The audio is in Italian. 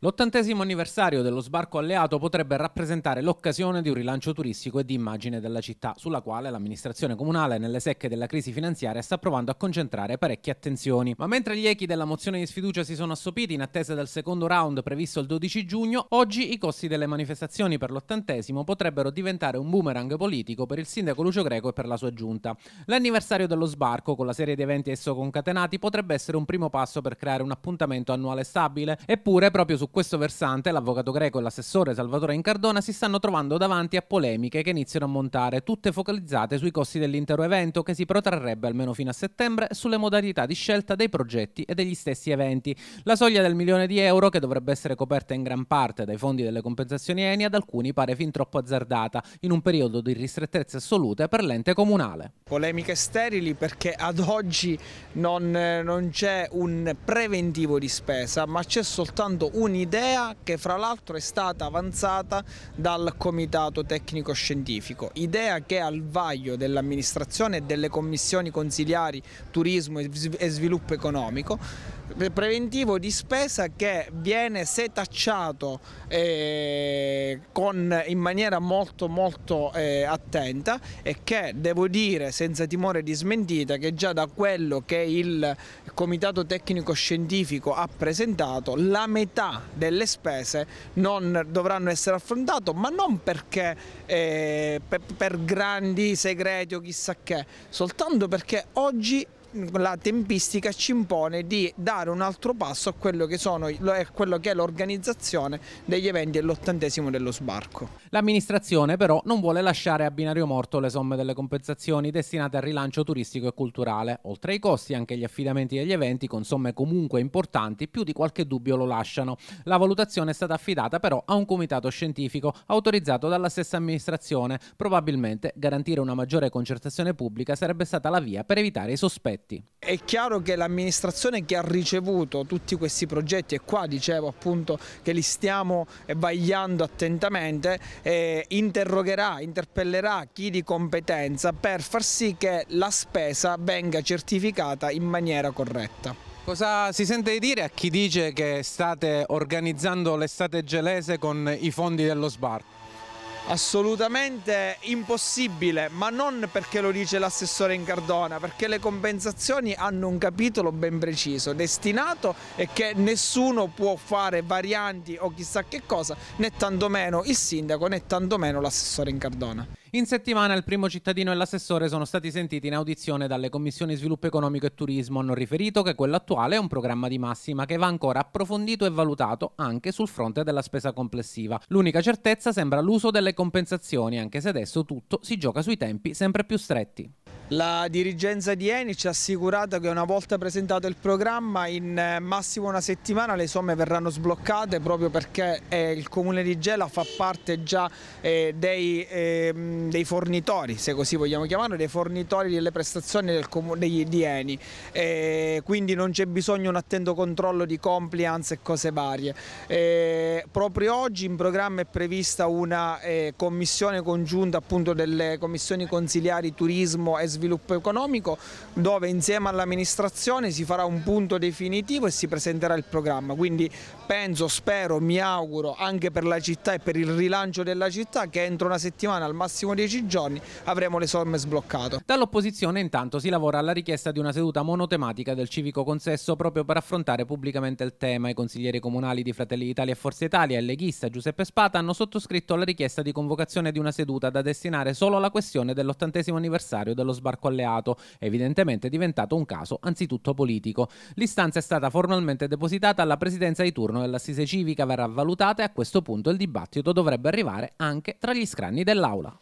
L'ottantesimo anniversario dello sbarco alleato potrebbe rappresentare l'occasione di un rilancio turistico e di immagine della città, sulla quale l'amministrazione comunale, nelle secche della crisi finanziaria, sta provando a concentrare parecchie attenzioni. Ma mentre gli echi della mozione di sfiducia si sono assopiti in attesa del secondo round previsto il 12 giugno, oggi i costi delle manifestazioni per l'ottantesimo potrebbero diventare un boomerang politico per il sindaco Lucio Greco e per la sua giunta. L'anniversario dello sbarco, con la serie di eventi esso concatenati, potrebbe essere un primo passo per creare un appuntamento annuale stabile, eppure proprio su su questo versante l'avvocato greco e l'assessore Salvatore Incardona si stanno trovando davanti a polemiche che iniziano a montare, tutte focalizzate sui costi dell'intero evento che si protrarrebbe almeno fino a settembre e sulle modalità di scelta dei progetti e degli stessi eventi. La soglia del milione di euro che dovrebbe essere coperta in gran parte dai fondi delle compensazioni ENI ad alcuni pare fin troppo azzardata in un periodo di ristrettezze assolute per l'ente comunale. Polemiche sterili perché ad oggi non, eh, non c'è un preventivo di spesa ma c'è soltanto un un'idea che fra l'altro è stata avanzata dal Comitato Tecnico Scientifico, idea che è al vaglio dell'amministrazione e delle commissioni consiliari turismo e sviluppo economico, preventivo di spesa che viene setacciato eh, con, in maniera molto molto eh, attenta e che devo dire senza timore di smentita che già da quello che il Comitato Tecnico Scientifico ha presentato la metà delle spese non dovranno essere affrontate, ma non perché eh, per, per grandi segreti o chissà che, soltanto perché oggi la tempistica ci impone di dare un altro passo a quello che, sono, quello che è l'organizzazione degli eventi dell'ottantesimo dello sbarco. L'amministrazione però non vuole lasciare a binario morto le somme delle compensazioni destinate al rilancio turistico e culturale. Oltre ai costi anche gli affidamenti degli eventi con somme comunque importanti più di qualche dubbio lo lasciano. La valutazione è stata affidata però a un comitato scientifico autorizzato dalla stessa amministrazione. Probabilmente garantire una maggiore concertazione pubblica sarebbe stata la via per evitare i sospetti progetti. È chiaro che l'amministrazione che ha ricevuto tutti questi progetti e qua dicevo appunto che li stiamo vagliando attentamente eh, interrogherà, interpellerà chi di competenza per far sì che la spesa venga certificata in maniera corretta. Cosa si sente di dire a chi dice che state organizzando l'estate gelese con i fondi dello sbarco? assolutamente impossibile, ma non perché lo dice l'assessore in Cardona, perché le compensazioni hanno un capitolo ben preciso, destinato e che nessuno può fare varianti o chissà che cosa, né tantomeno il sindaco né tantomeno l'assessore in Cardona. In settimana il primo cittadino e l'assessore sono stati sentiti in audizione dalle commissioni sviluppo economico e turismo. Hanno riferito che quello attuale è un programma di massima che va ancora approfondito e valutato anche sul fronte della spesa complessiva. L'unica certezza sembra l'uso delle compensazioni, anche se adesso tutto si gioca sui tempi sempre più stretti. La dirigenza di Eni ci ha assicurato che una volta presentato il programma in eh, massimo una settimana le somme verranno sbloccate proprio perché eh, il comune di Gela fa parte già eh, dei, ehm, dei fornitori, se così vogliamo chiamarlo, dei fornitori delle prestazioni del comune di Eni, e quindi non c'è bisogno di un attento controllo di compliance e cose varie. E proprio oggi in programma è prevista una commissione congiunta appunto delle commissioni consiliari turismo e sviluppo sviluppo economico dove insieme all'amministrazione si farà un punto definitivo e si presenterà il programma. Quindi penso, spero, mi auguro anche per la città e per il rilancio della città che entro una settimana, al massimo dieci giorni, avremo le somme sbloccate. Dall'opposizione intanto si lavora alla richiesta di una seduta monotematica del civico consesso proprio per affrontare pubblicamente il tema. I consiglieri comunali di Fratelli d'Italia e Forza Italia e il leghista Giuseppe Spata hanno sottoscritto la richiesta di convocazione di una seduta da destinare solo alla questione dell'ottantesimo anniversario dello sbarco sbarco alleato, evidentemente diventato un caso anzitutto politico. L'istanza è stata formalmente depositata alla presidenza di turno dell'assise civica, verrà valutata e a questo punto il dibattito dovrebbe arrivare anche tra gli scranni dell'Aula.